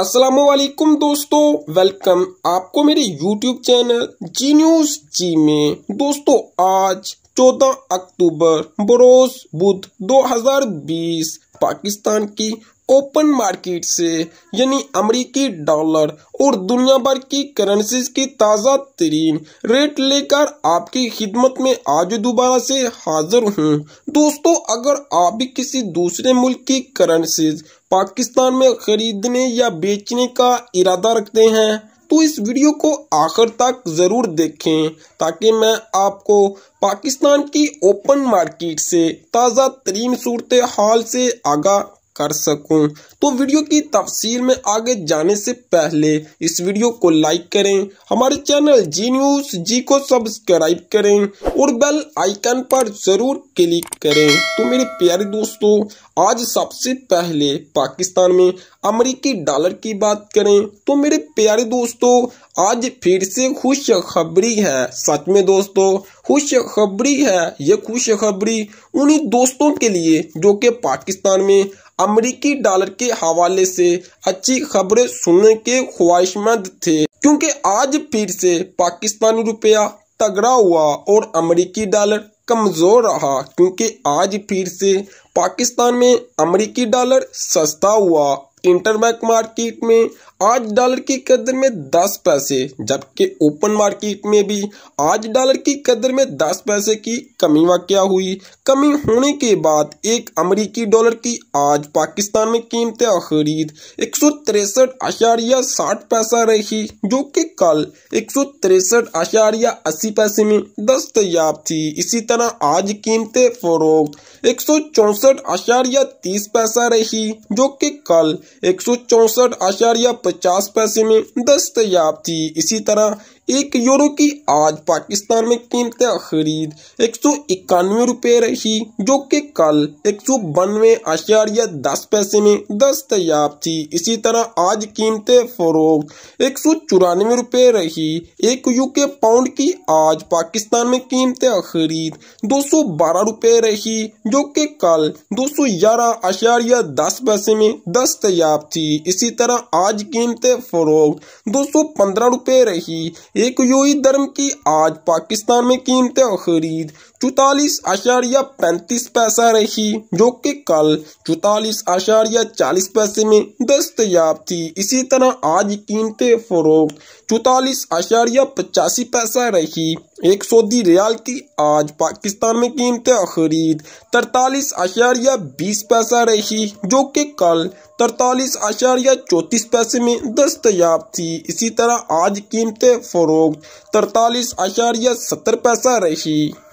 असलम दोस्तों वेलकम आपको मेरे YouTube चैनल जी न्यूज जी में दोस्तों आज 14 अक्टूबर बरोस बुध 2020 पाकिस्तान की ओपन मार्केट से यानी अमेरिकी डॉलर और दुनिया भर की करेंसीज की ताज़ा तरीन रेट लेकर आपकी खिदमत में आज दोबारा से हाजिर हूँ दोस्तों अगर आप भी किसी दूसरे मुल्क की करेंसीज पाकिस्तान में खरीदने या बेचने का इरादा रखते हैं तो इस वीडियो को आखिर तक ज़रूर देखें ताकि मैं आपको पाकिस्तान की ओपन मार्केट से ताज़ा तरीन सूरत हाल से आगाह कर सकूं तो वीडियो की तफसील में आगे जाने से पहले इस वीडियो को लाइक करें हमारे चैनल जी न्यूज जी को सब्सक्राइब करें और बेल आइकन पर जरूर क्लिक करें तो मेरे प्यारे दोस्तों आज सबसे पहले पाकिस्तान में अमरीकी डॉलर की बात करें तो मेरे प्यारे दोस्तों आज फिर से खबरी है सच में दोस्तों खुशखबरी है ये खुशखबरी उन्हीं दोस्तों के लिए जो कि पाकिस्तान में अमेरिकी डॉलर के हवाले से अच्छी खबरें सुनने के ख्वाहिशमंद थे क्योंकि आज फिर से पाकिस्तानी रुपया तगड़ा हुआ और अमेरिकी डॉलर कमज़ोर रहा क्योंकि आज फिर से पाकिस्तान में अमेरिकी डॉलर सस्ता हुआ इंटरबैंक मार्केट में आज डॉलर की कदर में दस पैसे जबकि ओपन मार्केट में भी आज डॉलर की कदर में दस पैसे की कमी वाक्य हुई कमी होने के बाद एक अमेरिकी डॉलर की आज पाकिस्तान में कीमतें खरीद एक सौ तिरसठ आशारिया साठ पैसा रही जो कि कल एक सौ तिरसठ आशारिया अस्सी पैसे में दस्तयाब थी इसी तरह आज कीमतें फरोख्त एक सौ चौसठ आशारिया तीस पैसा रही जो कि कल एक आचार्य पचास पैसे में दस्तयाब थी इसी तरह एक यूरो की आज पाकिस्तान में कीमत खरीद एक सौ इक्यानवे रुपये रही जो कि कल एक सौ बानवे आशारिया दस पैसे में दस्तयाब थी इसी तरह आज कीमत फरोख्त एक सौ चौरानवे रुपये रही एक यूके पाउंड की आज पाकिस्तान में कीमत खरीद दो सौ बारह रुपये रही जो कि कल दो सौ ग्यारह आशारिया दस पैसे में दस्तयाब थी इसी तरह आज कीमत फरोख्त दो सौ पंद्रह रुपये रही एक यूई धर्म की आज पाकिस्तान में कीमतें और खरीद चौतालीस आशार्य पैंतीस पैसा रही जो कि कल चौतालीस आशार्य चालीस पैसे में दस्तयाब थी इसी तरह आज कीमतें फरोख्त चौतालीस आशार्य पचासी पैसा रही एक सऊदी रियाल की आज पाकिस्तान में कीमतें खरीद तरतालीस आशार्य बीस पैसा रही जो कि कल तरतालीस आशार्य चौंतीस पैसे में दस्तयाब थी इसी तरह आज कीमतें फरोख्त तरतालीस आशार्य सत्तर पैसा रही